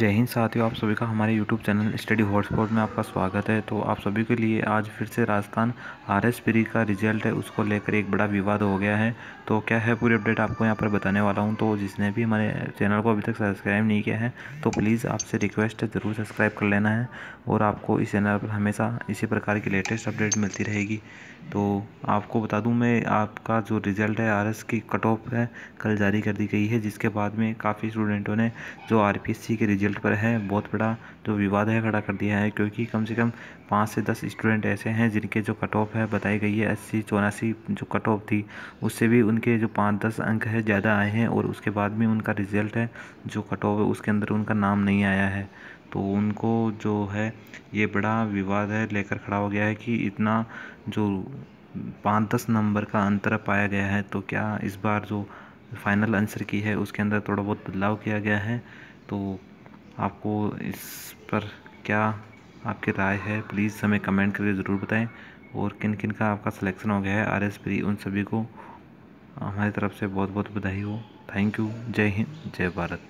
जय हिंद साथियों आप सभी का हमारे YouTube चैनल स्टडी हॉटस्पॉट में आपका स्वागत है तो आप सभी के लिए आज फिर से राजस्थान आर एस पी का रिजल्ट है उसको लेकर एक बड़ा विवाद हो गया है तो क्या है पूरी अपडेट आपको यहाँ पर बताने वाला हूँ तो जिसने भी हमारे चैनल को अभी तक सब्सक्राइब नहीं किया है तो प्लीज़ आपसे रिक्वेस्ट है ज़रूर सब्सक्राइब कर लेना है और आपको इस चैनल पर हमेशा इसी प्रकार की लेटेस्ट अपडेट मिलती रहेगी तो आपको बता दूँ मैं आपका जो रिज़ल्ट है आर की कट ऑफ है कल जारी कर दी गई है जिसके बाद में काफ़ी स्टूडेंटों ने जो आर के रिजल्ट पर है बहुत बड़ा जो विवाद है खड़ा कर दिया है क्योंकि कम से कम पाँच से दस स्टूडेंट ऐसे हैं जिनके जो कट ऑफ है बताई गई है अस्सी चौरासी जो कट ऑफ थी उससे भी उनके जो पाँच दस अंक है ज़्यादा आए हैं और उसके बाद भी उनका रिजल्ट है जो कट ऑफ है उसके अंदर उनका नाम नहीं आया है तो उनको जो है ये बड़ा विवाद है लेकर खड़ा हो गया है कि इतना जो पाँच दस नंबर का अंतर पाया गया है तो क्या इस बार जो फाइनल आंसर की है उसके अंदर थोड़ा बहुत बदलाव किया गया है तो आपको इस पर क्या आपकी राय है प्लीज़ हमें कमेंट करके ज़रूर बताएं और किन किन का आपका सिलेक्शन हो गया है आर एस पी उन सभी को हमारी तरफ से बहुत बहुत बधाई हो थैंक यू जय हिंद जय भारत